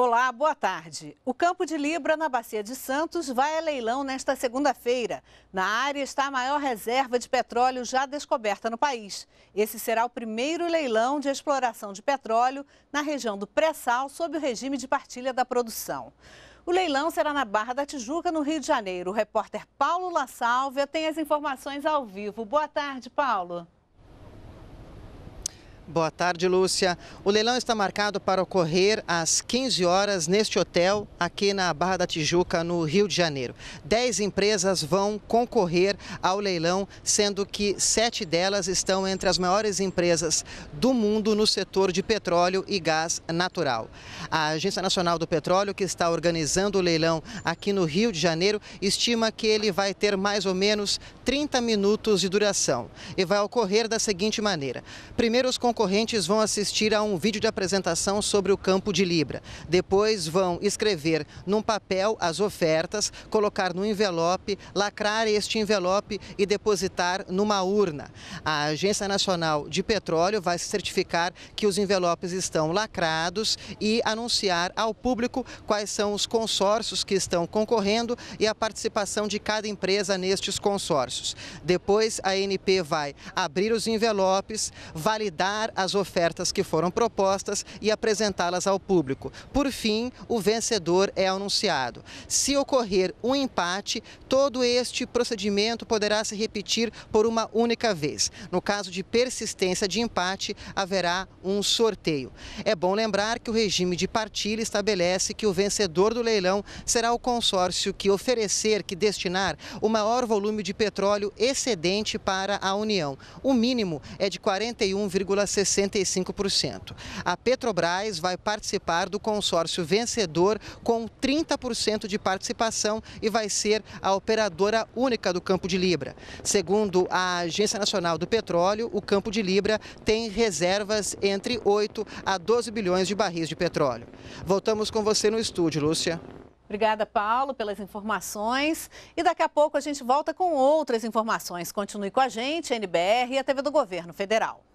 Olá, boa tarde. O campo de Libra, na Bacia de Santos, vai a leilão nesta segunda-feira. Na área está a maior reserva de petróleo já descoberta no país. Esse será o primeiro leilão de exploração de petróleo na região do pré-sal, sob o regime de partilha da produção. O leilão será na Barra da Tijuca, no Rio de Janeiro. O repórter Paulo La Sálvia tem as informações ao vivo. Boa tarde, Paulo. Boa tarde, Lúcia. O leilão está marcado para ocorrer às 15 horas neste hotel, aqui na Barra da Tijuca, no Rio de Janeiro. Dez empresas vão concorrer ao leilão, sendo que sete delas estão entre as maiores empresas do mundo no setor de petróleo e gás natural. A Agência Nacional do Petróleo, que está organizando o leilão aqui no Rio de Janeiro, estima que ele vai ter mais ou menos 30 minutos de duração e vai ocorrer da seguinte maneira: primeiro os concorrentes vão assistir a um vídeo de apresentação sobre o campo de Libra. Depois vão escrever num papel as ofertas, colocar no envelope, lacrar este envelope e depositar numa urna. A Agência Nacional de Petróleo vai certificar que os envelopes estão lacrados e anunciar ao público quais são os consórcios que estão concorrendo e a participação de cada empresa nestes consórcios. Depois a ANP vai abrir os envelopes, validar avaliar as ofertas que foram propostas e apresentá-las ao público. Por fim, o vencedor é anunciado. Se ocorrer um empate, todo este procedimento poderá se repetir por uma única vez. No caso de persistência de empate, haverá um sorteio. É bom lembrar que o regime de partilha estabelece que o vencedor do leilão será o consórcio que oferecer, que destinar o maior volume de petróleo excedente para a União. O mínimo é de 41,6 65%. A Petrobras vai participar do consórcio vencedor com 30% de participação e vai ser a operadora única do Campo de Libra. Segundo a Agência Nacional do Petróleo, o Campo de Libra tem reservas entre 8 a 12 bilhões de barris de petróleo. Voltamos com você no estúdio, Lúcia. Obrigada, Paulo, pelas informações. E daqui a pouco a gente volta com outras informações. Continue com a gente, NBR e a TV do Governo Federal.